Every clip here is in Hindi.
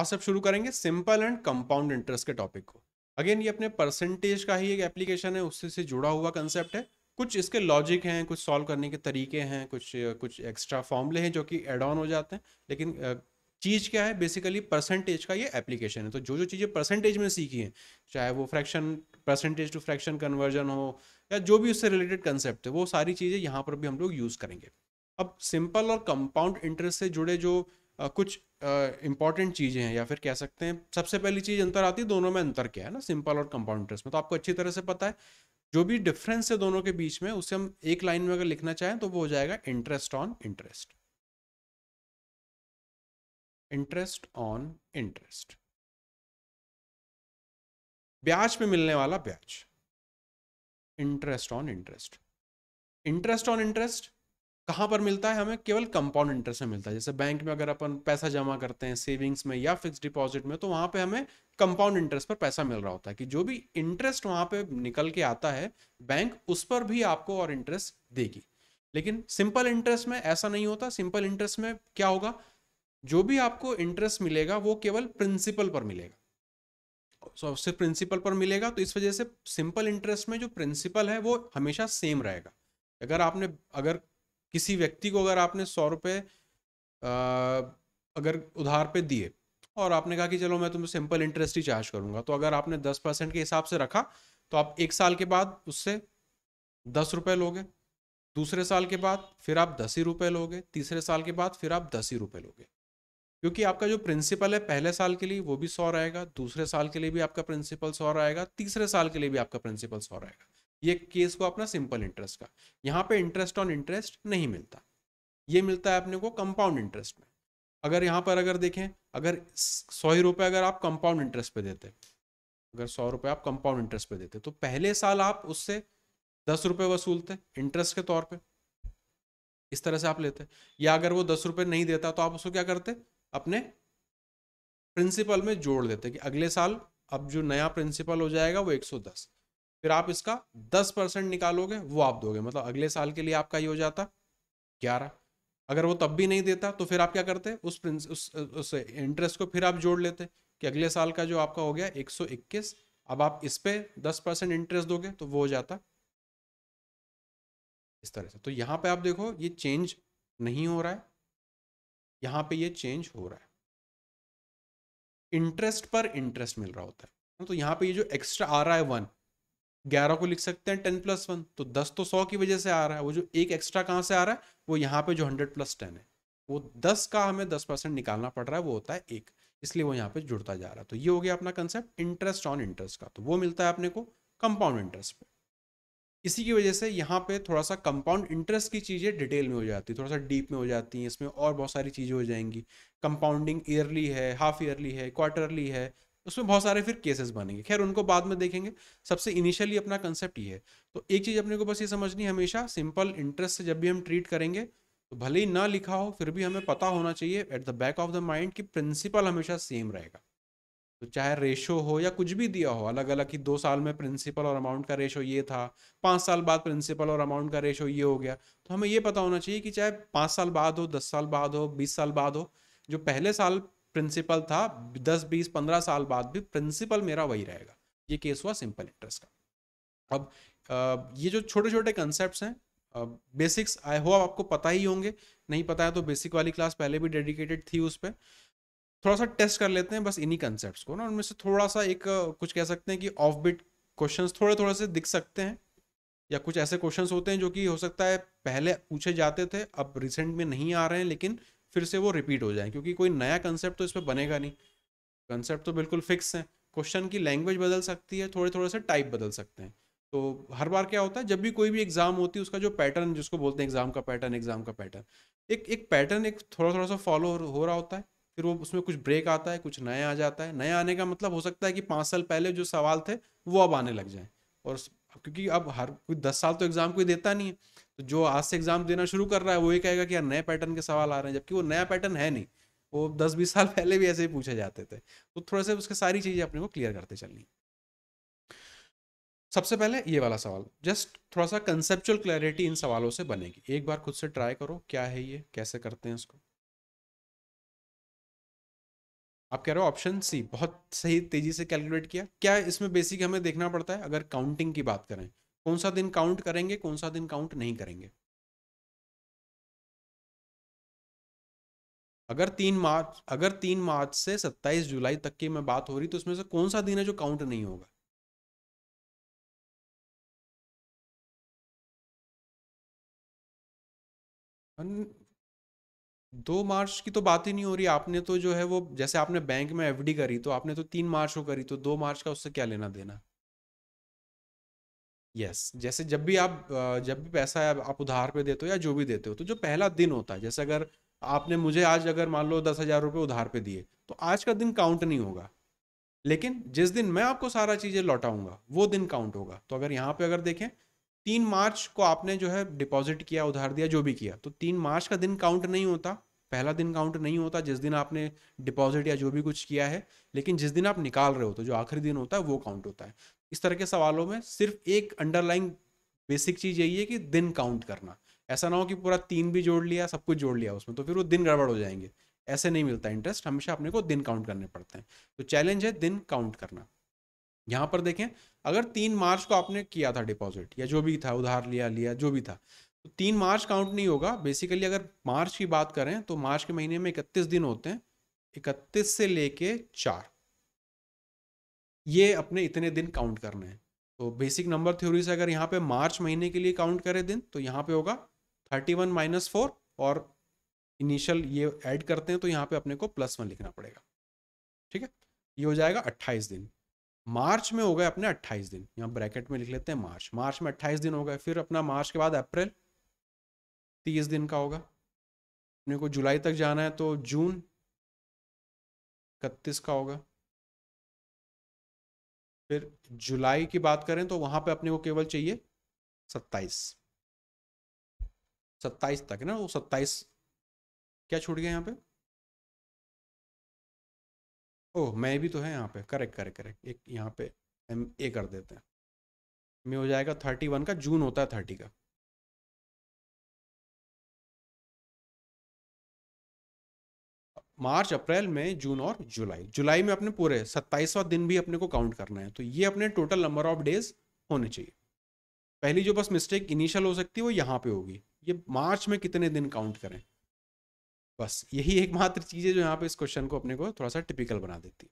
आज सब शुरू करेंगे सिंपल एंड कंपाउंड इंटरेस्ट के टॉपिक को अगेन ये अपने परसेंटेज का ही एक एप्लीकेशन है उससे से जुड़ा हुआ कंसेप्ट है कुछ इसके लॉजिक हैं कुछ सॉल्व करने के तरीके हैं कुछ कुछ एक्स्ट्रा फॉर्मूले हैं जो कि एड ऑन हो जाते हैं लेकिन चीज़ क्या है बेसिकली परसेंटेज का ये एप्लीकेशन है तो जो जो चीज़ें परसेंटेज में सीखी हैं चाहे वो fraction percentage to fraction conversion हो या जो भी उससे रिलेटेड कंसेप्ट है वो सारी चीज़ें यहाँ पर भी हम लोग यूज़ करेंगे अब सिंपल और कंपाउंड इंटरेस्ट से जुड़े जो कुछ इंपॉर्टेंट चीज़ें हैं या फिर कह सकते हैं सबसे पहली चीज़ अंतर आती है दोनों में अंतर क्या है ना सिंपल और कंपाउंड इंटरेस्ट में तो आपको अच्छी तरह से पता है जो भी डिफरेंस है दोनों के बीच में उसे हम एक लाइन में अगर लिखना चाहें तो वो हो जाएगा interest on interest interest on interest ब्याज पे मिलने वाला ब्याज interest on interest interest on interest कहाँ पर मिलता है हमें केवल कंपाउंड इंटरेस्ट में मिलता है जैसे बैंक में अगर अपन पैसा जमा करते हैं सेविंग्स में या फिक्स डिपॉजिट में तो वहाँ पे हमें कंपाउंड इंटरेस्ट पर पैसा मिल रहा होता है कि जो भी इंटरेस्ट वहाँ पे निकल के आता है बैंक उस पर भी आपको और इंटरेस्ट देगी लेकिन सिंपल इंटरेस्ट में ऐसा नहीं होता सिंपल इंटरेस्ट में क्या होगा जो भी आपको इंटरेस्ट मिलेगा वो केवल प्रिंसिपल पर मिलेगा सो so, सिर्फ प्रिंसिपल पर मिलेगा तो इस वजह से सिंपल इंटरेस्ट में जो प्रिंसिपल है वो हमेशा सेम रहेगा अगर आपने अगर किसी व्यक्ति को अगर आपने सौ रुपये अगर उधार पे दिए और आपने कहा कि चलो मैं तुम्हें सिंपल इंटरेस्ट ही चार्ज करूंगा तो अगर आपने दस परसेंट के हिसाब से रखा तो आप एक साल के बाद उससे दस रुपये लोगे दूसरे साल के बाद फिर आप दस ही रुपये लोगे तीसरे साल के बाद फिर आप दस ही रुपये लोगे क्योंकि आपका जो प्रिंसिपल है पहले साल के लिए वो भी सौ रहेगा दूसरे साल के लिए भी आपका प्रिंसिपल सौ रहेगा तीसरे साल के लिए भी आपका प्रिंसिपल सौ रहेगा ये केस को अपना सिंपल इंटरेस्ट का यहाँ पे इंटरेस्ट ऑन इंटरेस्ट नहीं मिलता ये मिलता है अपने को कंपाउंड इंटरेस्ट में अगर यहाँ पर अगर देखें अगर सौ ही रुपये अगर आप कंपाउंड इंटरेस्ट पे देते अगर सौ रुपये आप कंपाउंड इंटरेस्ट पे देते तो पहले साल आप उससे दस रुपये वसूलते इंटरेस्ट के तौर पर इस तरह से आप लेते या अगर वो दस रुपये नहीं देता तो आप उसको क्या करते अपने प्रिंसिपल में जोड़ देते कि अगले साल अब जो नया प्रिंसिपल हो जाएगा वो एक सौ दस फिर आप इसका दस परसेंट निकालोगे वो आप दोगे मतलब अगले साल के लिए आपका ये हो जाता ग्यारह अगर वो तब भी नहीं देता तो फिर आप क्या करते उस प्रिंस उस, उस इंटरेस्ट को फिर आप जोड़ लेते कि अगले साल का जो आपका हो गया 121 अब आप इस पर दस परसेंट इंटरेस्ट दोगे तो वो हो जाता इस तरह से तो यहाँ पर आप देखो ये चेंज नहीं हो रहा है यहाँ पे ये चेंज हो रहा है इंटरेस्ट पर इंटरेस्ट मिल रहा होता है तो यहाँ पे ये जो एक्स्ट्रा आ रहा है वन ग्यारह को लिख सकते हैं टेन प्लस वन तो दस तो सौ की वजह से आ रहा है वो जो एक एक्स्ट्रा कहाँ से आ रहा है वो यहाँ पे जो हंड्रेड प्लस टेन है वो दस का हमें दस परसेंट निकालना पड़ रहा है वो होता है एक इसलिए वो यहाँ पे जुड़ता जा रहा है तो ये हो गया अपना कंसेप्ट इंटरेस्ट ऑन इंटरेस्ट का तो वो मिलता है अपने को कंपाउंड इंटरेस्ट पे इसी की वजह से यहाँ पे थोड़ा सा कंपाउंड इंटरेस्ट की चीज़ें डिटेल में हो जाती है थोड़ा सा डीप में हो जाती हैं इसमें और बहुत सारी चीज़ें हो जाएंगी कंपाउंडिंग ईयरली है हाफ ईयरली है क्वार्टरली है उसमें बहुत सारे फिर केसेस बनेंगे खैर उनको बाद में देखेंगे सबसे इनिशियली अपना कंसेप्ट ये है तो एक चीज़ अपने को बस ये समझनी हमेशा सिंपल इंटरेस्ट से जब भी हम ट्रीट करेंगे तो भले ही ना लिखा हो फिर भी हमें पता होना चाहिए at the back of the mind कि प्रिंसिपल हमेशा सेम रहेगा तो चाहे रेशो हो या कुछ भी दिया हो अलग अलग कि दो साल में प्रिंसिपल और अमाउंट का रेशो ये था पाँच साल बाद प्रिंसिपल और अमाउंट का रेशो ये हो गया तो हमें ये पता होना चाहिए कि चाहे पाँच साल बाद हो दस साल बाद हो बीस साल बाद हो जो पहले साल प्रिंसिपल था दस बीस पंद्रह साल बाद भी प्रिंसिपल मेरा वही रहेगा ये केस हुआ सिंपल इंटरेस्ट का अब ये जो छोटे छोटे कंसेप्ट हैं बेसिक्स आई होप आपको पता ही होंगे नहीं पता है तो बेसिक वाली क्लास पहले भी डेडिकेटेड थी उस पर थोड़ा सा टेस्ट कर लेते हैं बस इन्हीं कंसेप्ट को ना उनमें से थोड़ा सा एक कुछ कह सकते हैं कि ऑफ बिट क्वेश्चन थोड़े थोड़े से दिख सकते हैं या कुछ ऐसे क्वेश्चन होते हैं जो कि हो सकता है पहले पूछे जाते थे अब रिसेंट में नहीं आ रहे हैं लेकिन फिर से वो रिपीट हो जाए क्योंकि कोई नया कंसेप्ट तो इस पर बनेगा नहीं कंसेप्ट तो बिल्कुल फिक्स है क्वेश्चन की लैंग्वेज बदल सकती है थोड़े थोड़े से टाइप बदल सकते हैं तो हर बार क्या होता है जब भी कोई भी एग्जाम होती है उसका जो पैटर्न जिसको बोलते हैं एग्जाम का पैटर्न एग्जाम का पैटर्न एक एक पैटर्न एक थोड़ा थोड़ा सा फॉलो हो रहा होता है फिर वो उसमें कुछ ब्रेक आता है कुछ नया आ जाता है नया आने का मतलब हो सकता है कि पाँच साल पहले जो सवाल थे वो अब आने लग जाए और क्योंकि अब हर कोई दस साल तो एग्ज़ाम कोई देता नहीं है तो जो आज से एग्जाम देना शुरू कर रहा है वो ये कहेगा कि यार नए पैटर्न के सवाल आ रहे हैं जबकि वो नया पैटर्न है नहीं वो दस बीस साल पहले भी ऐसे ही पूछे जाते थे तो थोड़ा सा उसके सारी चीज़ें अपने को क्लियर करते चलनी सबसे पहले ये वाला सवाल जस्ट थोड़ा सा कंसेप्चुअल क्लैरिटी इन सवालों से बनेगी एक बार खुद से ट्राई करो क्या है ये कैसे करते हैं इसको आप कह रहे हो ऑप्शन सी बहुत सही तेजी से कैलकुलेट किया क्या इसमें बेसिक हमें देखना पड़ता है अगर काउंटिंग की बात करें कौन सा दिन काउंट करेंगे कौन सा दिन काउंट नहीं करेंगे अगर तीन मार्च अगर तीन मार्च से सत्ताईस जुलाई तक की मैं बात हो रही तो उसमें से कौन सा दिन है जो काउंट नहीं होगा दो मार्च की तो बात ही नहीं हो रही आपने तो जो है वो जैसे आपने बैंक में एफडी करी तो आपने तो तीन मार्च को करी तो दो मार्च का उससे क्या लेना देना यस जैसे जब भी आप जब भी पैसा आप उधार पे देते हो या जो भी देते हो तो जो पहला दिन होता है जैसे अगर आपने मुझे आज अगर मान लो दस हज़ार रुपये उधार पे दिए तो आज का दिन काउंट नहीं होगा लेकिन जिस दिन मैं आपको सारा चीज़ें लौटाऊंगा वो दिन काउंट होगा तो अगर यहाँ पे अगर देखें तीन मार्च को आपने जो है डिपॉजिट किया उधार दिया जो भी किया तो तीन मार्च का दिन काउंट नहीं होता पहला दिन काउंट नहीं होता जिस दिन आपने डिपॉजिट या जो भी कुछ किया है लेकिन जिस दिन आप निकाल रहे हो तो जो आखिरी दिन होता है वो काउंट होता है इस तरह के सवालों में सिर्फ एक अंडरलाइंग बेसिक चीज़ यही है कि दिन काउंट करना ऐसा ना हो कि पूरा तीन भी जोड़ लिया सब कुछ जोड़ लिया उसमें तो फिर वो दिन गड़बड़ हो जाएंगे ऐसे नहीं मिलता इंटरेस्ट हमेशा अपने को दिन काउंट करने पड़ते हैं तो चैलेंज है दिन काउंट करना यहाँ पर देखें अगर तीन मार्च को आपने किया था डिपॉजिट या जो भी था उधार लिया लिया जो भी था तो तीन मार्च काउंट नहीं होगा बेसिकली अगर मार्च की बात करें तो मार्च के महीने में इकतीस दिन होते हैं इकतीस से लेके चार ये अपने इतने दिन काउंट करने हैं तो बेसिक नंबर थ्योरी से अगर यहाँ पे मार्च महीने के लिए काउंट करें दिन तो यहाँ पे होगा थर्टी वन माइनस फोर और इनिशियल ये ऐड करते हैं तो यहाँ पे अपने को प्लस वन लिखना पड़ेगा ठीक है ये हो जाएगा अट्ठाईस दिन मार्च में हो गए अपने अट्ठाईस दिन यहाँ ब्रैकेट में लिख लेते हैं मार्च मार्च में अट्ठाईस दिन हो गए फिर अपना मार्च के बाद अप्रैल तीस दिन का होगा अपने को जुलाई तक जाना है तो जून इकतीस का होगा फिर जुलाई की बात करें तो वहां पे अपने को केवल चाहिए सत्ताईस सत्ताईस तक है ना वो सत्ताईस क्या छूट गया यहाँ पे ओह मैं भी तो है यहाँ पे करेक्ट करेक्ट करेक्ट एक यहाँ पे एम ए कर देते हैं में हो जाएगा थर्टी वन का जून होता है थर्टी का मार्च अप्रैल में जून और जुलाई जुलाई में अपने पूरे सत्ताईसवा दिन भी अपने को काउंट करना है तो ये अपने टोटल नंबर ऑफ डेज होने चाहिए पहली जो बस मिस्टेक इनिशियल हो सकती है वो यहाँ पे होगी ये मार्च में कितने दिन काउंट करें बस यही एकमात्र चीज़ है जो यहाँ पे इस क्वेश्चन को अपने को थोड़ा सा टिपिकल बना देती है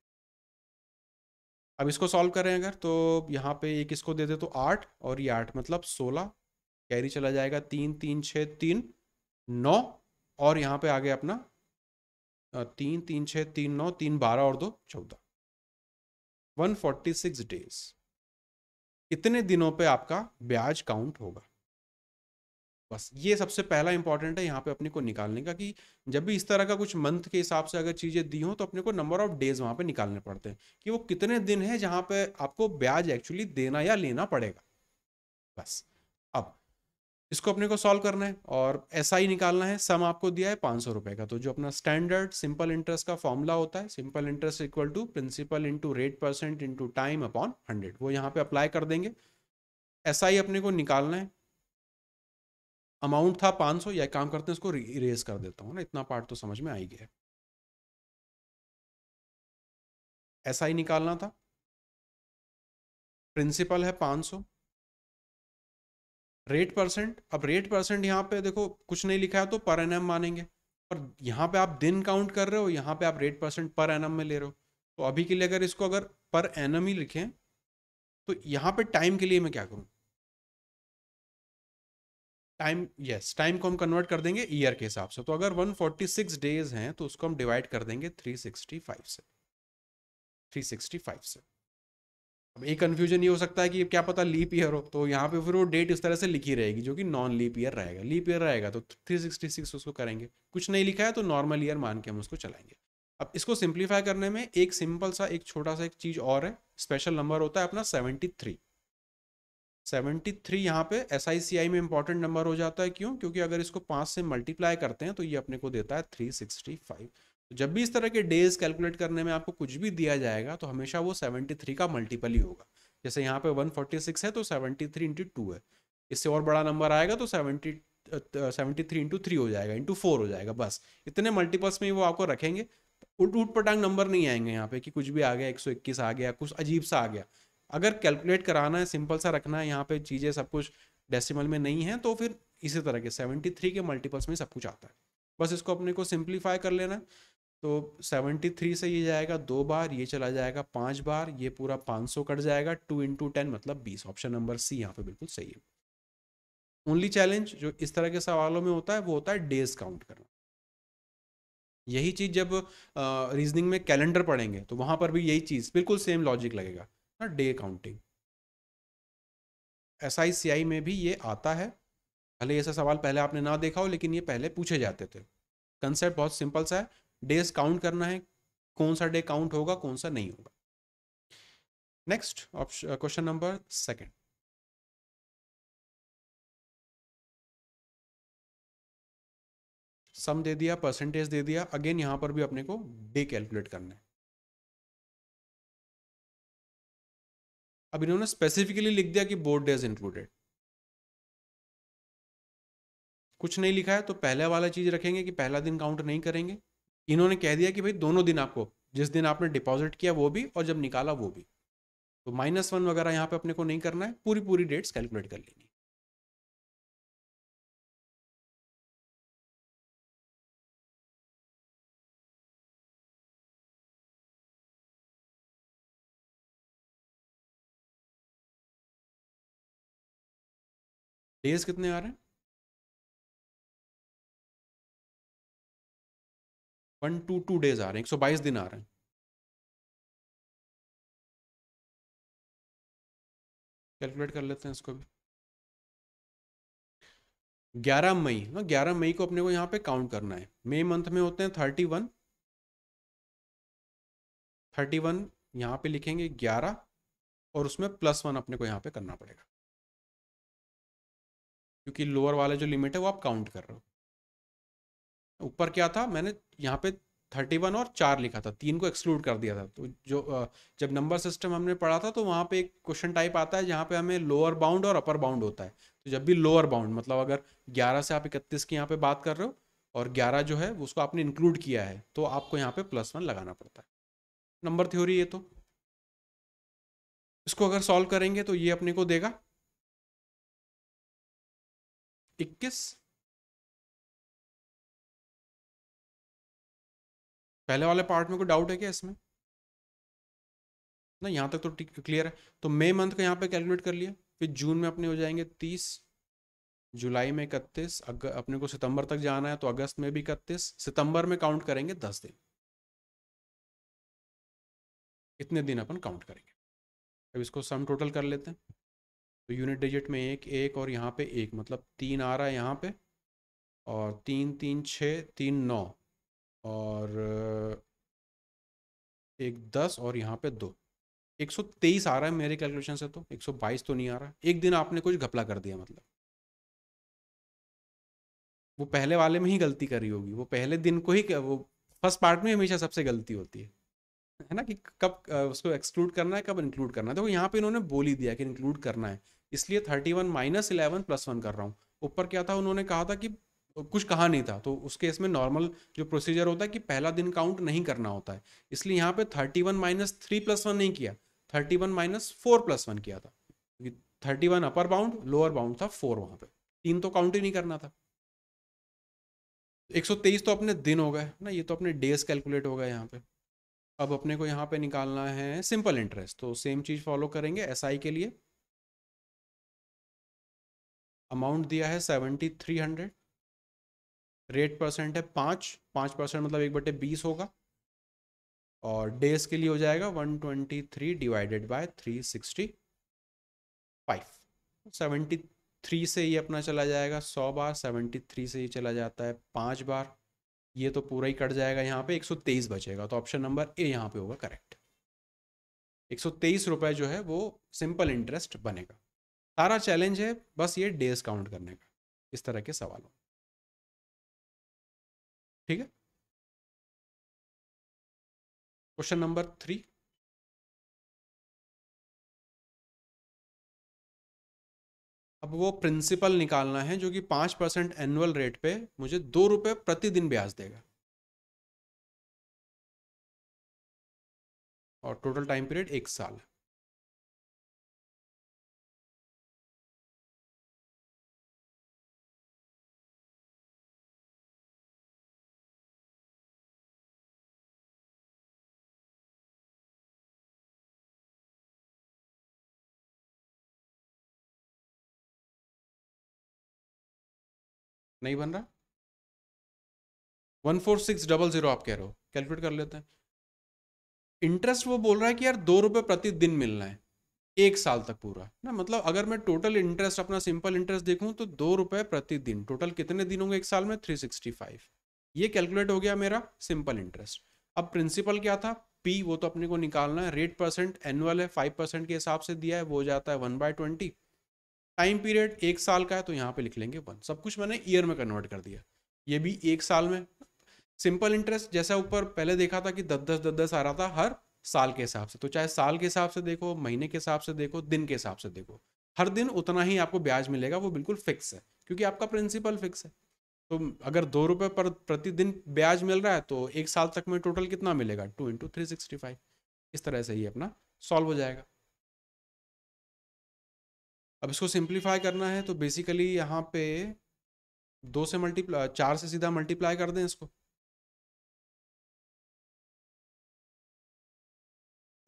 अब इसको सॉल्व करें अगर तो यहाँ पे एक इसको दे दे तो आठ और ये आठ मतलब सोलह कैरी चला जाएगा तीन तीन छः तीन नौ और यहाँ पे आ गया अपना तीन तीन छः तीन नौ तीन बारह और दो चौदह वन फोर्टी सिक्स डेज इतने दिनों पे आपका ब्याज काउंट होगा बस ये सबसे पहला इंपॉर्टेंट है यहाँ पे अपने को निकालने का कि जब भी इस तरह का कुछ मंथ के हिसाब से अगर चीज़ें दी हों तो अपने को नंबर ऑफ डेज वहाँ पे निकालने पड़ते हैं कि वो कितने दिन है जहाँ पे आपको ब्याज एक्चुअली देना या लेना पड़ेगा बस इसको अपने को सॉल्व करना है और ऐसा ही निकालना है सम आपको दिया है पाँच सौ का तो जो अपना स्टैंडर्ड सिंपल इंटरेस्ट का फॉर्मूला होता है simple interest equal to principal into rate percent into time upon hundred वो यहाँ पे अप्लाई कर देंगे ऐसा ही अपने को निकालना है अमाउंट था पाँच सौ या काम करते हैं इसको इरेज कर देता हूँ ना इतना पार्ट तो समझ में आ ही गया ऐसा ही निकालना था प्रिंसिपल है पाँच सौ रेट परसेंट अब रेट परसेंट यहाँ पे देखो कुछ नहीं लिखा है तो पर एन मानेंगे पर यहाँ पे आप दिन काउंट कर रहे हो यहाँ पे आप रेट परसेंट पर एन में ले रहे हो तो अभी के लिए अगर इसको अगर पर एन ही लिखें तो यहाँ पे टाइम के लिए मैं क्या करूँ टाइम यस टाइम को हम कन्वर्ट कर देंगे ईयर के हिसाब से तो अगर 146 डेज हैं तो उसको हम डिवाइड कर देंगे 365 से 365 से अब एक कन्फ्यूजन ये हो सकता है कि क्या पता लीप ईयर हो तो यहाँ पे फिर वो डेट इस तरह से लिखी रहेगी जो कि नॉन लीप ईयर रहेगा लीप ईयर रहेगा तो 366 उसको करेंगे कुछ नहीं लिखा है तो नॉर्मल ईयर मान के हम उसको चलाएंगे अब इसको सिंप्लीफाई करने में एक सिंपल सा एक छोटा सा एक चीज़ और है स्पेशल नंबर होता है अपना सेवेंटी थ्री सेवेंटी थ्री यहाँ पे एस आई सी आई में इंपॉर्टेंट नंबर हो जाता है क्यों क्योंकि अगर इसको पांच से मल्टीप्लाई करते हैं तो ये अपने को देता है थ्री सिक्सटी फाइव तो जब भी इस तरह के डेज कैलकुलेट करने में आपको कुछ भी दिया जाएगा तो हमेशा वो 73 का मल्टीपल ही होगा जैसे यहाँ पे 146 है तो 73 थ्री इंटू टू है इससे और बड़ा नंबर आएगा तो 70 सेवेंटी थ्री इंटू थ्री हो जाएगा इंटू फोर हो जाएगा बस इतने मल्टीपल्स में वो आपको रखेंगे उठ उठ पटांग नंबर नहीं आएंगे यहाँ पे कि कुछ भी आ गया इक्कीस आ गया कुछ अजीब सा आ गया अगर कैलकुलेट कराना है सिंपल सा रखना है यहाँ पे चीज़ें सब कुछ डेसिमल में नहीं है तो फिर इसी तरह के थ्री के मल्टीपल्स में सब कुछ आता है बस इसको अपने को सिंप्लीफाई कर लेना तो 73 से ये जाएगा दो बार ये चला जाएगा पांच बार ये पूरा 500 कट जाएगा टू इंटू टेन मतलब बीस ऑप्शन नंबर सी यहाँ पे बिल्कुल सही है ओनली चैलेंज जो इस तरह के सवालों में होता है वो होता है डेज काउंट करना यही चीज जब रीजनिंग में कैलेंडर पढ़ेंगे तो वहां पर भी यही चीज बिल्कुल सेम लॉजिक लगेगा ना day counting S I C I में भी ये आता है भले ऐसा सवाल पहले आपने ना देखा हो लेकिन ये पहले पूछे जाते थे कंसेप्ट बहुत सिंपल सा है डेज काउंट करना है कौन सा डे काउंट होगा कौन सा नहीं होगा next option question number second sum दे दिया परसेंटेज दे दिया अगेन यहां पर भी अपने को डे कैलकुलेट करना है अब इन्होंने स्पेसिफिकली लिख दिया कि बोर्ड डेज इंक्लूडेड कुछ नहीं लिखा है तो पहले वाला चीज रखेंगे कि पहला दिन काउंट नहीं करेंगे इन्होंने कह दिया कि भाई दोनों दिन आपको जिस दिन आपने डिपॉजिट किया वो भी और जब निकाला वो भी तो माइनस वन वगैरह यहाँ पे अपने को नहीं करना है पूरी पूरी डेट्स कैलकुलेट कर लेनी डेज कितने आ रहे हैं वन टू टू डेज आ रहे हैं एक सौ बाईस दिन आ रहे हैं कैलकुलेट कर लेते हैं इसको भी ग्यारह मई ना हाँ, ग्यारह मई को अपने को यहाँ पे काउंट करना है मई मंथ में होते हैं थर्टी वन थर्टी वन यहाँ पे लिखेंगे ग्यारह और उसमें प्लस वन अपने को यहाँ पे करना पड़ेगा क्योंकि लोअर वाला जो लिमिट है वो आप काउंट कर रहे हो ऊपर क्या था मैंने यहाँ पे थर्टी वन और चार लिखा था तीन को एक्सक्लूड कर दिया था तो जो जब नंबर सिस्टम हमने पढ़ा था तो वहाँ पे एक क्वेश्चन टाइप आता है जहाँ पे हमें लोअर बाउंड और अपर बाउंड होता है तो जब भी लोअर बाउंड मतलब अगर ग्यारह से आप इकतीस की यहाँ पे बात कर रहे हो और ग्यारह जो है उसको आपने इंक्लूड किया है तो आपको यहाँ पे प्लस वन लगाना पड़ता है नंबर थ्योरी ये तो इसको अगर सॉल्व करेंगे तो ये अपने को देगा इक्कीस पहले वाले पार्ट में कोई डाउट है क्या इसमें ना यहाँ तक तो क्लियर है तो मई मंथ का यहाँ पे कैलकुलेट कर लिया फिर जून में अपने हो जाएंगे तीस जुलाई में इकतीस अपने को सितंबर तक जाना है तो अगस्त में भी इकतीस सितंबर में काउंट करेंगे दस दिन इतने दिन अपन काउंट करेंगे अब इसको सम टोटल कर लेते हैं तो यूनिट डिजिट में एक एक और यहाँ पे एक मतलब तीन आ रहा है यहाँ पे और तीन तीन छः तीन नौ और एक दस और यहाँ पे दो एक सौ तेईस आ रहा है मेरे कैलकुलेशन से तो एक सौ बाईस तो नहीं आ रहा एक दिन आपने कुछ घपला कर दिया मतलब वो पहले वाले में ही गलती करी होगी वो पहले दिन को ही वो फर्स्ट पार्ट में हमेशा सबसे गलती होती है है ना कि कब उसको एक्सक्लूड करना है कब इंक्लूड करना है देखो तो यहाँ पे इन्होंने बोल ही दिया कि इंक्लूड करना है इसलिए thirty one minus eleven plus one कर रहा हूँ ऊपर क्या था उन्होंने कहा था कि तो कुछ कहा नहीं था तो उस केस में नॉर्मल जो प्रोसीजर होता है कि पहला दिन काउंट नहीं करना होता है इसलिए यहाँ पे thirty one minus three plus one नहीं किया thirty one minus four plus one किया था thirty one upper bound lower bound था फोर वहां पे तीन तो काउंट ही नहीं करना था एक सौ तेईस तो अपने दिन हो गए ना ये तो अपने डेज कैलकुलेट हो गए यहाँ पे अब अपने को यहाँ पे निकालना है सिंपल इंटरेस्ट तो सेम चीज़ फॉलो करेंगे एस SI के लिए अमाउंट दिया है seventy three hundred rate percent है पाँच पाँच परसेंट मतलब एक बटे बीस होगा और डेज के लिए हो जाएगा one twenty three divided by three sixty five seventy three से ये अपना चला जाएगा सौ बार सेवेंटी थ्री से ये चला जाता है पाँच बार ये तो पूरा ही कट जाएगा यहाँ पे एक सौ तेईस बचेगा तो ऑप्शन नंबर ए यहाँ पे होगा करेक्ट एक सौ तेईस रुपये जो है वो सिंपल इंटरेस्ट बनेगा सारा चैलेंज है बस ये डेज काउंट करने का इस तरह के सवालों ठीक है क्वेश्चन नंबर थ्री अब वो प्रिंसिपल निकालना है जो कि पांच परसेंट एनुअल रेट पे मुझे दो रुपये प्रतिदिन ब्याज देगा और टोटल टाइम पीरियड एक साल है नहीं बन रहा one four six double zero आप कह रहे हो कैलकुलेट कर लेते हैं इंटरेस्ट वो बोल रहा है कि यार दो रुपये प्रतिदिन मिलना है एक साल तक पूरा ना मतलब अगर मैं टोटल इंटरेस्ट अपना सिंपल इंटरेस्ट देखूं तो दो रुपये प्रतिदिन टोटल कितने दिन होंगे एक साल में थ्री सिक्सटी फाइव ये कैलकुलेट हो गया मेरा सिंपल इंटरेस्ट अब प्रिंसिपल क्या था पी वो तो अपने को निकालना है रेट परसेंट एनुअल है फाइव परसेंट के हिसाब से दिया है वो जाता है one by twenty time period एक साल का है तो यहाँ पे लिख लेंगे वन सब कुछ मैंने ईयर में कन्वर्ट कर दिया ये भी एक साल में सिंपल इंटरेस्ट जैसा ऊपर पहले देखा था कि दस दस दस दस आ रहा था हर साल के हिसाब से तो चाहे साल के हिसाब से देखो महीने के हिसाब से देखो दिन के हिसाब से देखो हर दिन उतना ही आपको ब्याज मिलेगा वो बिल्कुल फिक्स है क्योंकि आपका प्रिंसिपल फिक्स है तो अगर दो रुपये पर प्रतिदिन ब्याज मिल रहा है तो एक साल तक में टोटल कितना मिलेगा two into three sixty five इस तरह से ही अपना सॉल्व हो जाएगा अब इसको सिंप्लीफाई करना है तो बेसिकली यहाँ पे दो से मल्टीप्लाई चार से सीधा मल्टीप्लाई कर दें इसको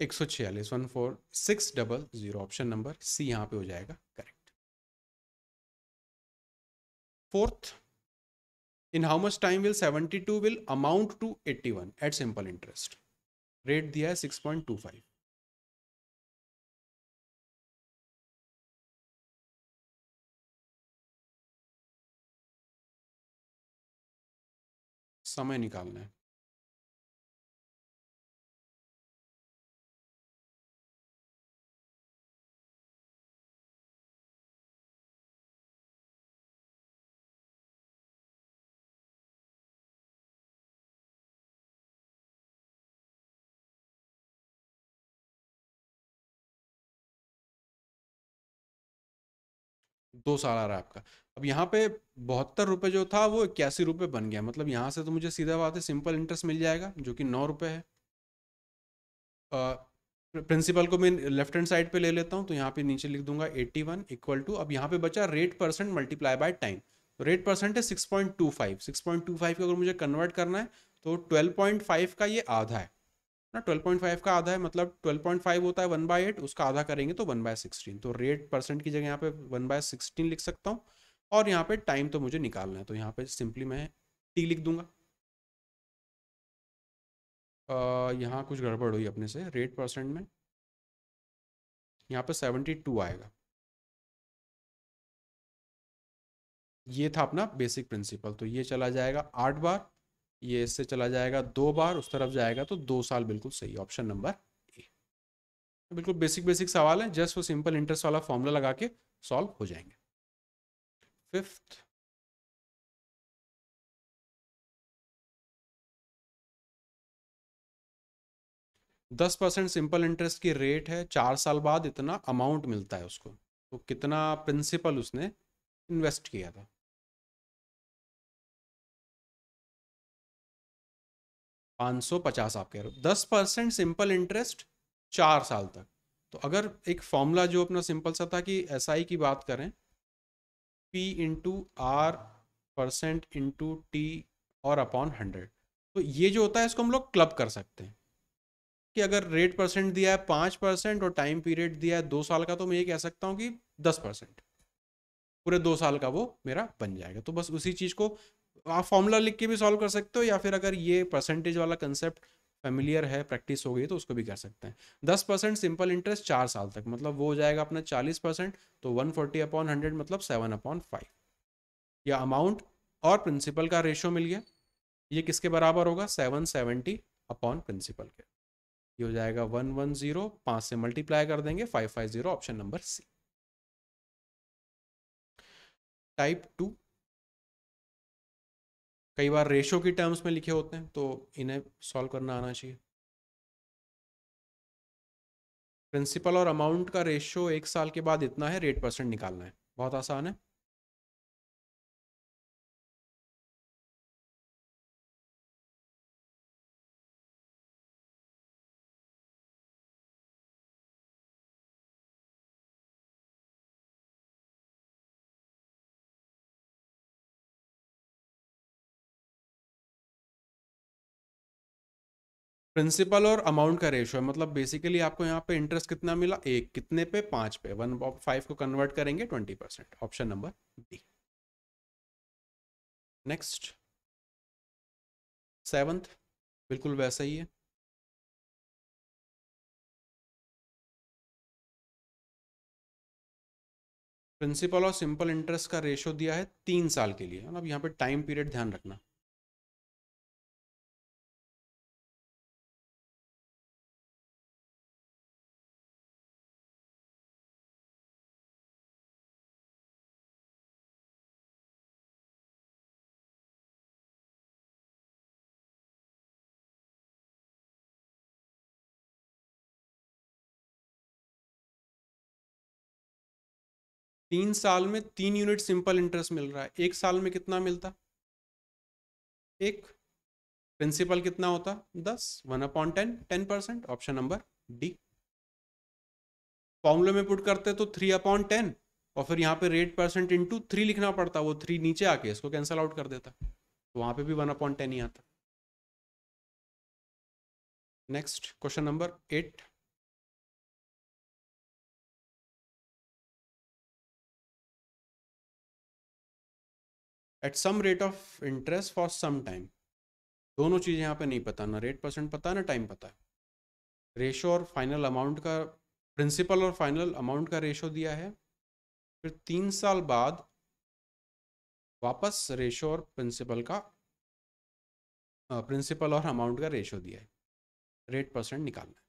एक सौ छियालीस one four six double zero option number C यहाँ पे हो जाएगा correct fourth in how much time will seventy two will amount to eighty one at simple interest rate दिया है सिक्स पॉइंट टू फाइव समय निकालना है दो साल आ रहा है आपका अब यहाँ पे बहत्तर रुपये जो था वो इक्यासी रुपये बन गया मतलब यहाँ से तो मुझे सीधा बात है सिंपल इंटरेस्ट मिल जाएगा जो कि नौ रुपये है प्रिंसिपल को मैं लेफ्ट हैंड साइड पे ले लेता हूँ तो यहाँ पे नीचे लिख दूंगा एट्टी वन इक्वल टू अब यहाँ पे बचा rate percent multiply by time तो रेट परसेंट है six point two five six point two five का अगर मुझे कन्वर्ट करना है तो ट्वेल्व पॉइंट फाइव का ये आधा है ना 12.5 का आधा है मतलब 12.5 होता है वन बाई एट उसका आधा करेंगे तो वन बाय सिक्सटीन तो रेट परसेंट की जगह यहाँ पे वन बाय सिक्सटीन लिख सकता हूँ और यहाँ पे टाइम तो मुझे निकालना है तो यहाँ पे सिंपली मैं टी लिख दूंगा यहाँ कुछ गड़बड़ हुई अपने से रेट परसेंट में यहाँ पे सेवेंटी टू आएगा ये था अपना बेसिक प्रिंसिपल तो ये चला जाएगा आठ बार ये इससे चला जाएगा दो बार उस तरफ जाएगा तो दो साल बिल्कुल सही ऑप्शन नंबर ए बिल्कुल बेसिक बेसिक सवाल है जस्ट वो सिंपल इंटरेस्ट वाला फॉर्मूला लगा के सॉल्व हो जाएंगे फिफ्थ दस परसेंट सिंपल इंटरेस्ट की रेट है चार साल बाद इतना अमाउंट मिलता है उसको तो कितना प्रिंसिपल उसने इन्वेस्ट किया था पाँच सौ पचास आप कह रहे हो दस परसेंट सिंपल इंटरेस्ट चार साल तक तो अगर एक फॉर्मूला जो अपना सिंपल सा था कि एस SI की बात करें P into R percent into T और अपॉन हंड्रेड तो ये जो होता है इसको हम लोग क्लब कर सकते हैं कि अगर रेट परसेंट दिया है पाँच परसेंट और टाइम पीरियड दिया है दो साल का तो मैं ये कह सकता हूँ कि दस परसेंट पूरे दो साल का वो मेरा बन जाएगा तो बस उसी चीज़ को आप फॉर्मूला लिख के भी सॉल्व कर सकते हो या फिर अगर ये परसेंटेज वाला कंसेप्ट फेमिलियर है प्रैक्टिस हो गई तो उसको भी कर सकते हैं दस परसेंट सिंपल इंटरेस्ट चार साल तक मतलब वो हो जाएगा अपना चालीस परसेंट तो वन फोर्टी अपॉन हंड्रेड मतलब सेवन अपॉन फाइव या अमाउंट और प्रिंसिपल का रेशियो मिल गया ये किसके बराबर होगा सेवन सेवेंटी अपॉन प्रिंसिपल के ये हो जाएगा वन वन जीरो पाँच से मल्टीप्लाई कर देंगे five five zero option number C type two कई बार रेशो की टर्म्स में लिखे होते हैं तो इन्हें सॉल्व करना आना चाहिए प्रिंसिपल और अमाउंट का रेशियो एक साल के बाद इतना है रेट परसेंट निकालना है बहुत आसान है प्रिंसिपल और अमाउंट का रेशो है मतलब बेसिकली आपको यहाँ पे इंटरेस्ट कितना मिला एक कितने पे पाँच पे वन फाइव को कन्वर्ट करेंगे twenty percent option number D next seventh बिल्कुल वैसा ही है प्रिंसिपल और सिंपल इंटरेस्ट का रेशो दिया है तीन साल के लिए मतलब यहाँ पे टाइम पीरियड ध्यान रखना तीन साल में तीन यूनिट सिंपल इंटरेस्ट मिल रहा है एक साल में कितना मिलता एक प्रिंसिपल कितना होता दस one upon ten ten percent option number D फॉर्मुले में पुट करते तो थ्री अपॉन टेन और फिर यहाँ पे रेट परसेंट इंटू थ्री लिखना पड़ता वो थ्री नीचे आके इसको कैंसिल आउट कर देता तो वहां पे भी वन अपॉन टेन ही आता next question number eight at some rate of interest for some time दोनों चीज़ें यहाँ पे नहीं पता ना रेट परसेंट पता ना टाइम पता है रेशो और फाइनल अमाउंट का प्रिंसिपल और फाइनल अमाउंट का रेशो दिया है फिर तीन साल बाद वापस रेशो और प्रिंसिपल का प्रिंसिपल और अमाउंट का रेशो दिया है रेट परसेंट निकालना है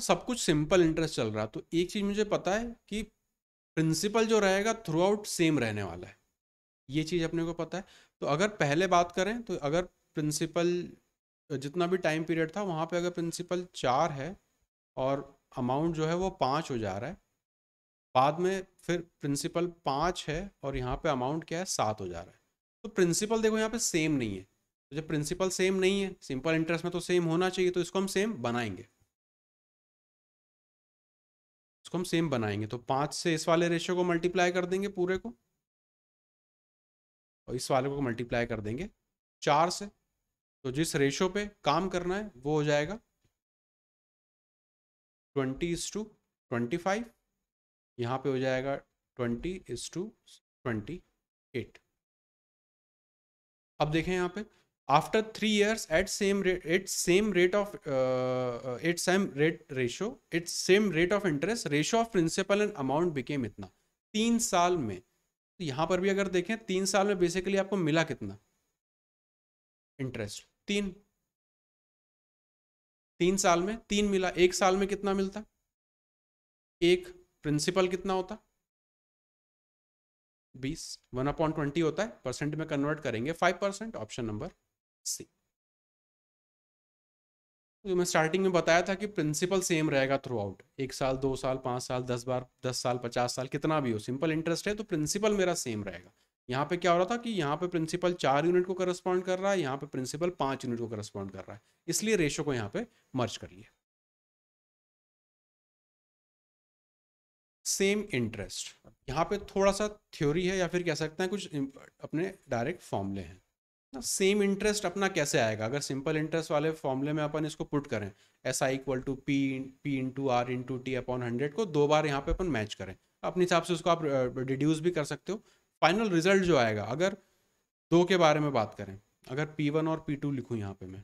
सब कुछ सिंपल इंटरेस्ट चल रहा तो एक चीज़ मुझे पता है कि प्रिंसिपल जो रहेगा थ्रू आउट सेम रहने वाला है ये चीज़ अपने को पता है तो अगर पहले बात करें तो अगर प्रिंसिपल जितना भी टाइम पीरियड था वहाँ पे अगर प्रिंसिपल चार है और अमाउंट जो है वो पाँच हो जा रहा है बाद में फिर प्रिंसिपल पाँच है और यहाँ पे अमाउंट क्या है सात हो जा रहा है तो प्रिंसिपल देखो यहाँ पे सेम नहीं है तो जब प्रिंसिपल सेम नहीं है सिंपल इंटरेस्ट में तो सेम होना चाहिए तो इसको हम सेम बनाएंगे उसको हम सेम बनाएंगे तो पांच से इस वाले रेशियो को मल्टीप्लाई कर देंगे पूरे को और इस वाले को मल्टीप्लाई कर देंगे चार से तो जिस रेशियो पे काम करना है वो हो जाएगा twenty is to twenty five यहाँ पे हो जाएगा twenty is to twenty eight अब देखें यहाँ पे after 3 years at same rate it's same rate of uh, its uh, same rate ratio its same rate of interest ratio of principal and amount became इतना तीन साल में तो यहाँ पर भी अगर देखें तीन साल में बेसिकली आपको मिला कितना इंटरेस्ट तीन तीन साल में तीन मिला एक साल में कितना मिलता एक प्रिंसिपल कितना होता बीस वन अपॉइंट ट्वेंटी होता है परसेंट में कन्वर्ट करेंगे five percent option number C तो मैं स्टार्टिंग में बताया था कि प्रिंसिपल सेम रहेगा थ्रू आउट एक साल दो साल पांच साल दस बार दस साल पचास साल कितना भी हो सिंपल इंटरेस्ट है तो प्रिंसिपल मेरा सेम रहेगा यहाँ पे क्या हो रहा था कि यहाँ पे प्रिंसिपल चार यूनिट को करस्पॉन्ड कर रहा है यहाँ पे प्रिंसिपल पांच यूनिट को करस्पॉन्ड कर रहा है इसलिए रेशो को यहाँ पे मर्ज कर लिया सेम इंटरेस्ट यहाँ पे थोड़ा सा थ्योरी है या फिर कह सकते हैं कुछ अपने डायरेक्ट फॉर्मूले हैं ना सेम इंटरेस्ट अपना कैसे आएगा अगर सिंपल इंटरेस्ट वाले फॉर्मूले में अपन इसको पुट करें S I equal to P P into R into T upon hundred को दो बार यहाँ पे अपन मैच करें अपने हिसाब से उसको आप डिड्यूस भी कर सकते हो फाइनल रिजल्ट जो आएगा अगर दो के बारे में बात करें अगर पी वन और पी टू लिखूँ यहाँ पे मैं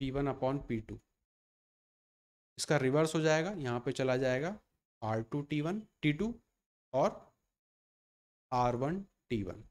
P one upon P two इसका रिवर्स हो जाएगा यहाँ पे चला जाएगा R two T one T two और R one T one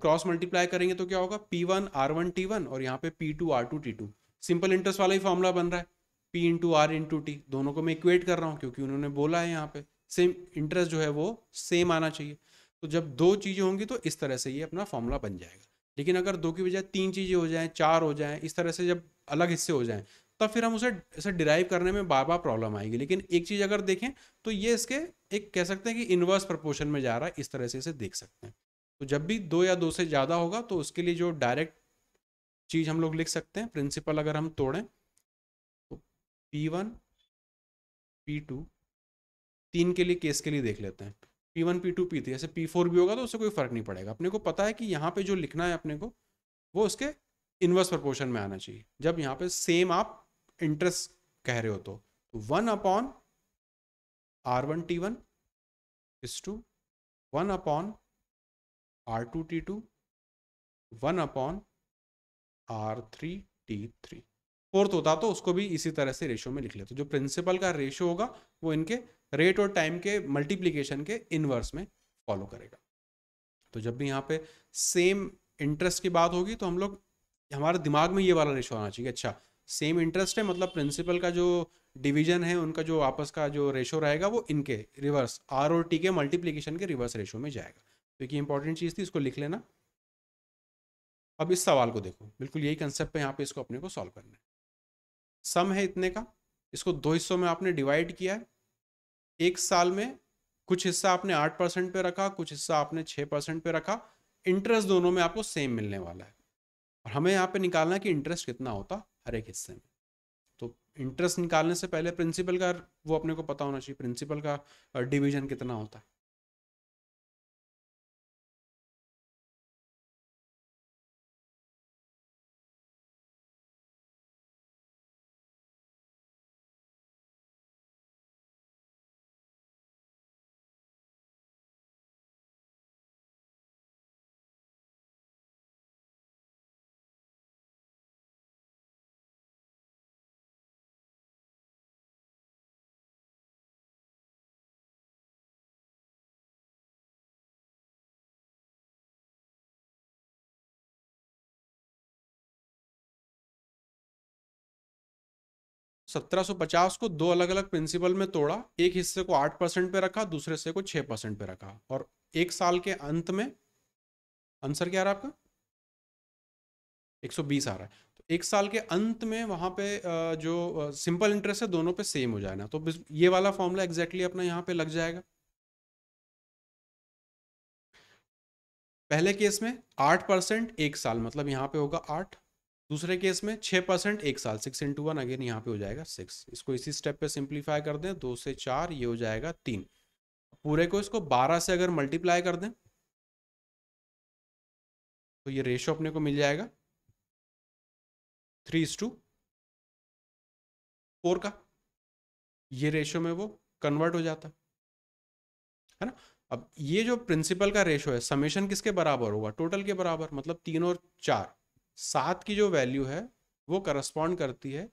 cross multiply करेंगे तो क्या होगा P one R one T one और यहाँ पे P two R two T two simple interest वाला ही फॉर्मुला बन रहा है P into R into T दोनों को मैं इक्वेट कर रहा हूँ क्योंकि उन्होंने बोला है यहाँ पे सेम इंटरेस्ट जो है वो सेम आना चाहिए तो जब दो चीज़ें होंगी तो इस तरह से ये अपना फॉर्मूला बन जाएगा लेकिन अगर दो की बजाय तीन चीज़ें हो जाएँ चार हो जाएँ इस तरह से जब अलग हिस्से हो जाएँ तब फिर हम उसे इसे डिराइव करने में बार बार प्रॉब्लम आएगी लेकिन एक चीज़ अगर देखें तो ये इसके एक कह सकते हैं कि इन्वर्स प्रपोर्शन में जा रहा है इस तरह से इसे देख सकते हैं तो जब भी दो या दो से ज़्यादा होगा तो उसके लिए जो डायरेक्ट चीज़ हम लोग लिख सकते हैं प्रिंसिपल अगर हम तोड़ें तो पी वन पी टू तीन के लिए केस के लिए देख लेते हैं P one P two P three ऐसे पी फोर भी होगा तो उससे कोई फ़र्क नहीं पड़ेगा अपने को पता है कि यहाँ पे जो लिखना है अपने को वो उसके इन्वर्स प्रपोर्शन में आना चाहिए जब यहाँ पे सेम आप इंटरेस्ट कह रहे हो तो one upon R one T one is to one upon R two T two one upon R three T three fourth होता तो उसको भी इसी तरह से रेशो में लिख लेते जो प्रिंसिपल का रेशो होगा वो इनके रेट और टाइम के मल्टीप्लीकेशन के इनवर्स में फॉलो करेगा तो जब भी यहाँ पे सेम इंटरेस्ट की बात होगी तो हम लोग हमारे दिमाग में ये वाला रेशो आना चाहिए अच्छा सेम इंटरेस्ट है मतलब प्रिंसिपल का जो डिवीजन है उनका जो आपस का जो रेशो रहेगा वो इनके रिवर्स आर और टी के मल्टीप्लीकेशन के रिवर्स रेशो में जाएगा तो एक इंपॉर्टेंट चीज़ थी इसको लिख लेना अब इस सवाल को देखो बिल्कुल यही कंसेप्ट है यहाँ पे इसको अपने को सॉल्व करना है सम है इतने का इसको दो हिस्सों में आपने डिवाइड किया है एक साल में कुछ हिस्सा आपने आठ परसेंट पे रखा कुछ हिस्सा आपने छः परसेंट पे रखा इंटरेस्ट दोनों में आपको सेम मिलने वाला है और हमें यहाँ पे निकालना है कि इंटरेस्ट कितना होता हर एक हिस्से में तो इंटरेस्ट निकालने से पहले प्रिंसिपल का वो अपने को पता होना चाहिए प्रिंसिपल का डिवीजन कितना होता है 1750 को दो अलग अलग प्रिंसिपल में तोड़ा एक हिस्से को 8 परसेंट पे रखा दूसरे हिस्से को 6 परसेंट पे रखा और एक साल के अंत में आंसर क्या आ रहा है आपका 120 आ रहा है तो एक साल के अंत में वहां पे जो सिंपल इंटरेस्ट है दोनों पे सेम हो जाना तो ये वाला फॉर्मूला एग्जैक्टली अपना यहाँ पे लग जाएगा पहले केस में आठ परसेंट एक साल मतलब यहाँ पे होगा आठ दूसरे केस में छः परसेंट एक साल सिक्स इंटू वन अगेन यहाँ पे हो जाएगा सिक्स इसको इसी स्टेप पे सिंप्लीफाई कर दें दो से चार ये हो जाएगा तीन पूरे को इसको बारह से अगर मल्टीप्लाई कर दें तो ये रेशो अपने को मिल जाएगा थ्री इज टू फोर का ये रेशो में वो कन्वर्ट हो जाता है ना अब ये जो प्रिंसिपल का रेशो है समेशन किसके बराबर होगा टोटल के बराबर मतलब तीन और चार सात की जो वैल्यू है वो करस्पॉन्ड करती है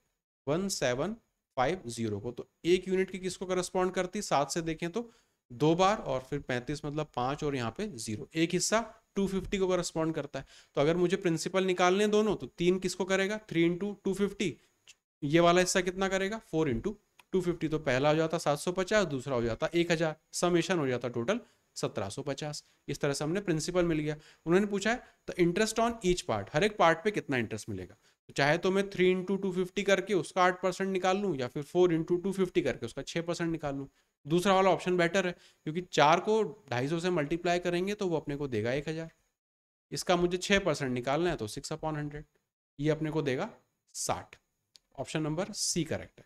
वन सेवन फाइव जीरो को तो एक यूनिट की किसको करस्पॉन्ड करती है सात से देखें तो दो बार और फिर पैंतीस मतलब पांच और यहाँ पे जीरो एक हिस्सा टू फिफ्टी को करस्पॉन्ड करता है तो अगर मुझे प्रिंसिपल निकालने दोनों तो तीन किसको करेगा थ्री इंटू टू फिफ्टी ये वाला हिस्सा कितना करेगा फोर इंटू टू फिफ्टी तो पहला हो जाता सात सौ पचास दूसरा हो जाता एक हजार समेशन हो जाता टोटल 1750 इस तरह से हमने प्रिंसिपल मिल गया उन्होंने पूछा है तो इंटरेस्ट ऑन ईच पार्ट हर एक पार्ट पे कितना इंटरेस्ट मिलेगा तो चाहे तो मैं थ्री इंटू टू फिफ्टी करके उसका आठ परसेंट निकाल लूँ या फिर फोर इंटू टू फिफ्टी करके उसका छः परसेंट निकाल लूँ दूसरा वाला ऑप्शन बेटर है क्योंकि चार को ढाई सौ से मल्टीप्लाई करेंगे तो वो अपने को देगा एक हज़ार इसका मुझे छः परसेंट निकालना है तो सिक्स अपॉन हंड्रेड ये अपने को देगा साठ ऑप्शन नंबर सी करेक्ट है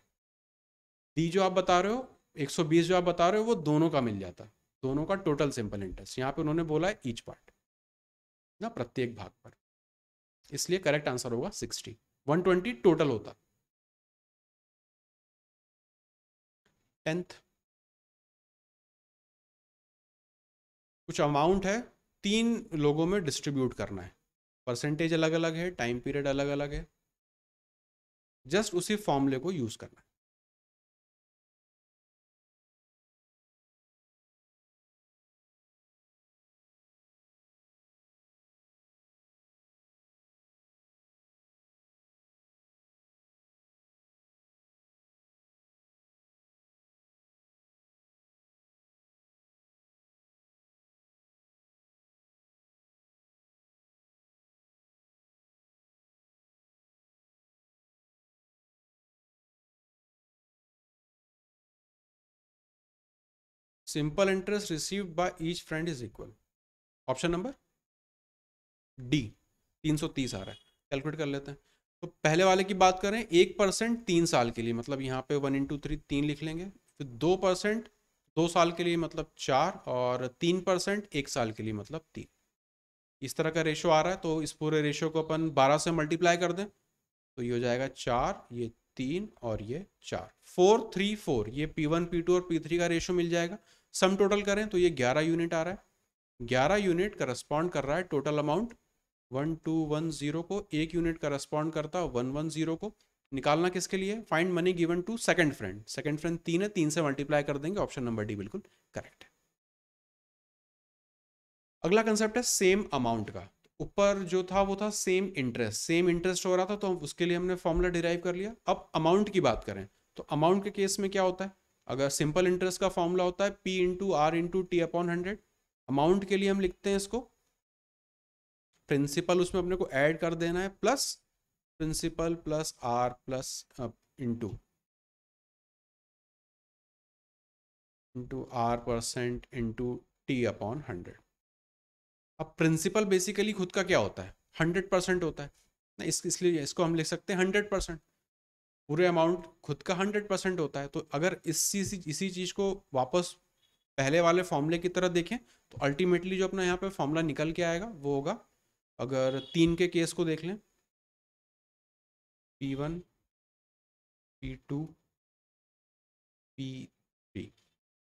डी जो आप बता रहे हो 120 जो आप बता रहे हो वो दोनों का मिल जाता है दोनों का टोटल सिंपल इंटरेस्ट यहाँ पे उन्होंने बोला है ईच पार्ट ना प्रत्येक भाग पर इसलिए करेक्ट आंसर होगा सिक्सटी वन ट्वेंटी टोटल होता टेंथ कुछ अमाउंट है तीन लोगों में डिस्ट्रीब्यूट करना है परसेंटेज अलग अलग है टाइम पीरियड अलग अलग है जस्ट उसी फॉर्मूले को यूज़ करना है simple interest receive by each friend is equal option number D 330 आ रहा है कैलकुलेट कर लेते हैं तो पहले वाले की बात करें एक परसेंट तीन साल के लिए मतलब यहाँ पे वन इंटू थ्री तीन लिख लेंगे फिर दो परसेंट दो साल के लिए मतलब चार और तीन परसेंट एक साल के लिए मतलब तीन इस तरह का रेशो आ रहा है तो इस पूरे रेशो को अपन बारह से मल्टीप्लाई कर दें तो ये हो जाएगा चार ये तीन और ये चार फोर थ्री फोर ये पी वन पी टू और पी थ्री का रेशो मिल जाएगा सम टोटल करें तो ये ग्यारह यूनिट आ रहा है ग्यारह यूनिट करस्पॉन्ड कर रहा है total amount one two one zero को एक यूनिट करस्पॉन्ड करता है वन वन जीरो को निकालना किसके लिए find money given to second friend second friend तीन है तीन से मल्टीप्लाई कर देंगे ऑप्शन नंबर डी बिल्कुल करेक्ट है अगला कंसेप्ट है सेम अमाउंट का ऊपर जो था वो था सेम इंटरेस्ट सेम इंटरेस्ट हो रहा था तो उसके लिए हमने फॉर्मूला डिराइव कर लिया अब अमाउंट की बात करें तो अमाउंट के केस में क्या होता है अगर सिंपल इंटरेस्ट का फॉर्मूला होता है P into R into T upon hundred amount के लिए हम लिखते हैं इसको प्रिंसिपल उसमें अपने को ऐड कर देना है plus principal plus R plus into into R percent into T upon hundred अब प्रिंसिपल बेसिकली खुद का क्या होता है हंड्रेड परसेंट होता है ना इस इसलिए इसको हम लिख सकते हैं हंड्रेड परसेंट पूरे अमाउंट खुद का हंड्रेड परसेंट होता है तो अगर इसी इसी चीज़ को वापस पहले वाले फॉर्मूले की तरह देखें तो अल्टीमेटली जो अपना यहाँ पे फॉर्मूला निकल के आएगा वो होगा अगर तीन के केस को देख लें P one P two P three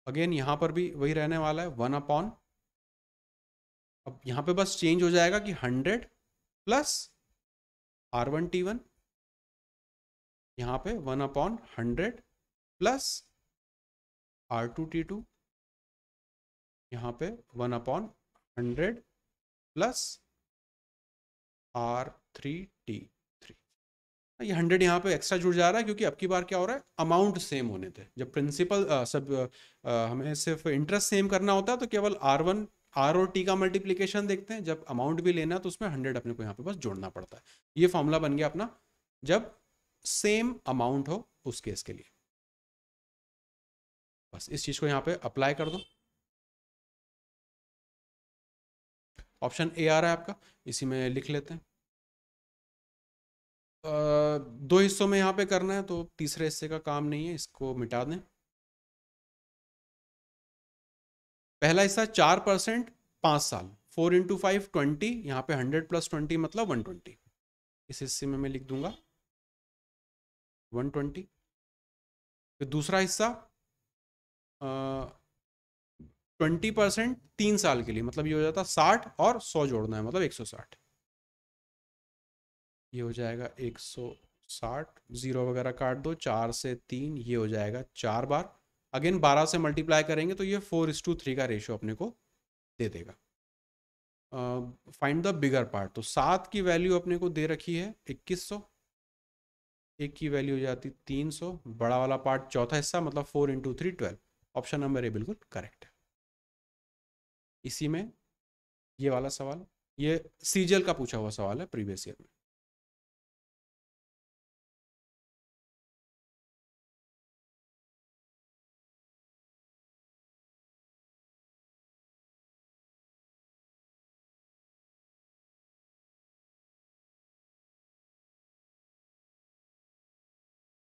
again यहाँ पर भी वही रहने वाला है वन अपॉन अब यहाँ पे बस चेंज हो जाएगा कि hundred plus R one T one यहाँ पे one upon hundred plus R two T two यहाँ पे one upon hundred plus R three T three ये हंड्रेड यहाँ पे एक्स्ट्रा जुड़ जा रहा है क्योंकि अब की बार क्या हो रहा है अमाउंट सेम होने थे जब प्रिंसिपल सब आ, हमें सिर्फ इंटरेस्ट सेम करना होता है तो केवल आर वन आर और टी का मल्टीप्लीकेशन देखते हैं जब अमाउंट भी लेना है तो उसमें हंड्रेड अपने को यहाँ पे बस जोड़ना पड़ता है ये फॉर्मूला बन गया अपना जब सेम अमाउंट हो उस केस के लिए बस इस चीज को यहां पे अप्लाई कर दो ऑप्शन ए आ रहा है आपका इसी में लिख लेते हैं दो हिस्सों में यहाँ पे करना है तो तीसरे हिस्से का काम नहीं है इसको मिटा दें पहला हिस्सा चार परसेंट पांच साल फोर इंटू फाइव ट्वेंटी यहाँ पे हंड्रेड प्लस ट्वेंटी मतलब वन ट्वेंटी इस हिस्से में मैं लिख दूंगा वन ट्वेंटी फिर दूसरा हिस्सा ट्वेंटी परसेंट तीन साल के लिए मतलब ये हो जाता साठ और सौ जोड़ना है मतलब एक सौ साठ ये हो जाएगा एक सौ साठ जीरो वगैरह काट दो चार से तीन ये हो जाएगा चार बार अगेन बारह से मल्टीप्लाई करेंगे तो ये फोर इस टू थ्री का रेशो अपने को दे देगा फाइंड द बिगर पार्ट तो सात की वैल्यू अपने को दे रखी है इक्कीस सौ एक की वैल्यू हो जाती तीन सौ बड़ा वाला पार्ट चौथा हिस्सा मतलब four into three twelve option number A बिल्कुल करेक्ट है इसी में ये वाला सवाल ये सीजल का पूछा हुआ सवाल है प्रीवियस ईयर में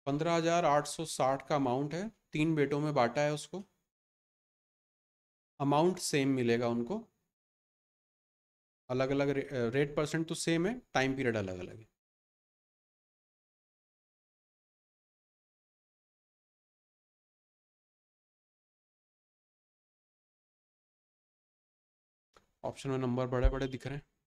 पंद्रह हजार आठ सौ साठ का अमाउंट है तीन बेटों में बांटा है उसको अमाउंट सेम मिलेगा उनको अलग अलग रे, रेट परसेंट तो सेम है टाइम पीरियड अलग अलग है ऑप्शन में नंबर बड़े बड़े दिख रहे हैं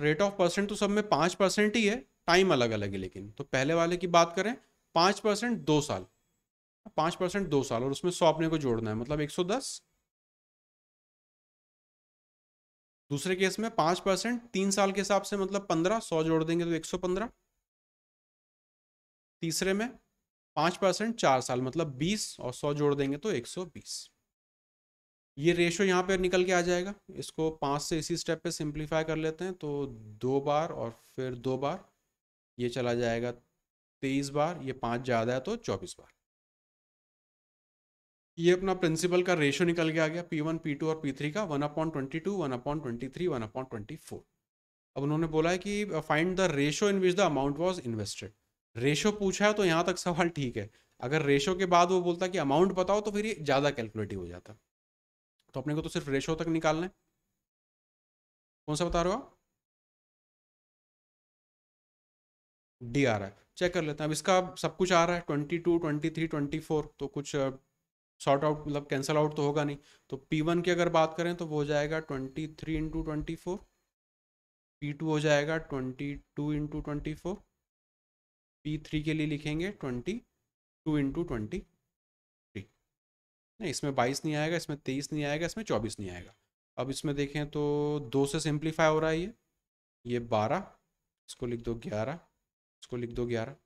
रेट ऑफ परसेंट तो सब में पाँच परसेंट ही है टाइम अलग अलग है लेकिन तो पहले वाले की बात करें पाँच परसेंट दो साल पाँच परसेंट दो साल और उसमें सौ अपने को जोड़ना है मतलब एक सौ दस दूसरे केस में पाँच परसेंट तीन साल के हिसाब से मतलब पंद्रह सौ जोड़ देंगे तो एक सौ पंद्रह तीसरे में पाँच परसेंट चार साल मतलब बीस और सौ जोड़ देंगे तो एक सौ बीस ये रेशो यहाँ पे निकल के आ जाएगा इसको पाँच से इसी स्टेप पे सिंप्लीफाई कर लेते हैं तो दो बार और फिर दो बार ये चला जाएगा तेईस बार ये पाँच ज़्यादा है तो चौबीस बार ये अपना प्रिंसिपल का रेशो निकल के आ गया पी वन पी टू और पी थ्री का one upon twenty two one upon twenty three one upon twenty four अब उन्होंने बोला है कि find the ratio in which the amount was invested ratio पूछा है तो यहाँ तक सवाल ठीक है अगर रेशो के बाद वो बोलता कि अमाउंट बताओ तो फिर ये ज़्यादा कैलकुलेटिव हो जाता है तो अपने को तो सिर्फ रेशो तक निकालना है कौन सा बता रहे हो आप डी आ रहा है चेक कर लेते हैं अब इसका सब कुछ आ रहा है twenty two twenty three twenty four तो कुछ शॉर्ट आउट मतलब कैंसिल आउट तो होगा नहीं तो पी वन की अगर बात करें तो वो हो जाएगा twenty three into twenty four P two हो जाएगा twenty two into twenty four P three के लिए लिखेंगे ट्वेंटी टू इंटू ट्वेंटी नहीं इसमें बाईस नहीं आएगा इसमें तेईस नहीं आएगा इसमें चौबीस नहीं आएगा अब इसमें देखें तो दो से सिंप्लीफाई हो रहा है ये ये बारह इसको लिख दो ग्यारह इसको लिख दो ग्यारह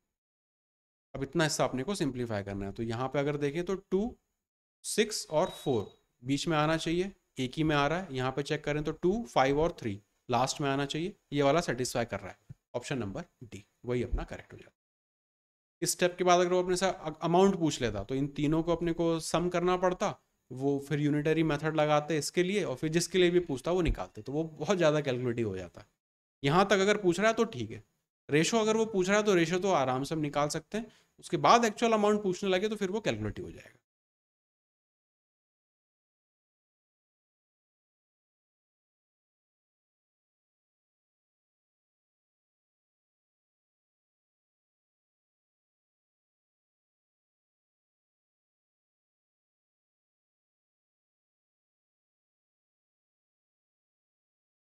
अब इतना हिस्सा अपने को सिंप्लीफाई करना है तो यहाँ पे अगर देखें तो टू सिक्स और फोर बीच में आना चाहिए एक ही में आ रहा है यहाँ पे चेक करें तो टू फाइव और थ्री लास्ट में आना चाहिए ये वाला सेटिस्फाई कर रहा है ऑप्शन नंबर डी वही अपना करेक्ट हो जाएगा इस स्टेप के बाद अगर वो अपने से अमाउंट पूछ लेता तो इन तीनों को अपने को सम करना पड़ता वो फिर यूनिटरी मेथड लगाते इसके लिए और फिर जिसके लिए भी पूछता वो निकालते तो वो बहुत ज़्यादा कैलकुलेटिव हो जाता है यहाँ तक अगर पूछ रहा है तो ठीक है रेशो अगर वो पूछ रहा है तो रेशो तो आराम से हम निकाल सकते हैं उसके बाद एक्चुअल अमाउंट पूछने लगे तो फिर वो कैलकुलेटिव हो जाएगा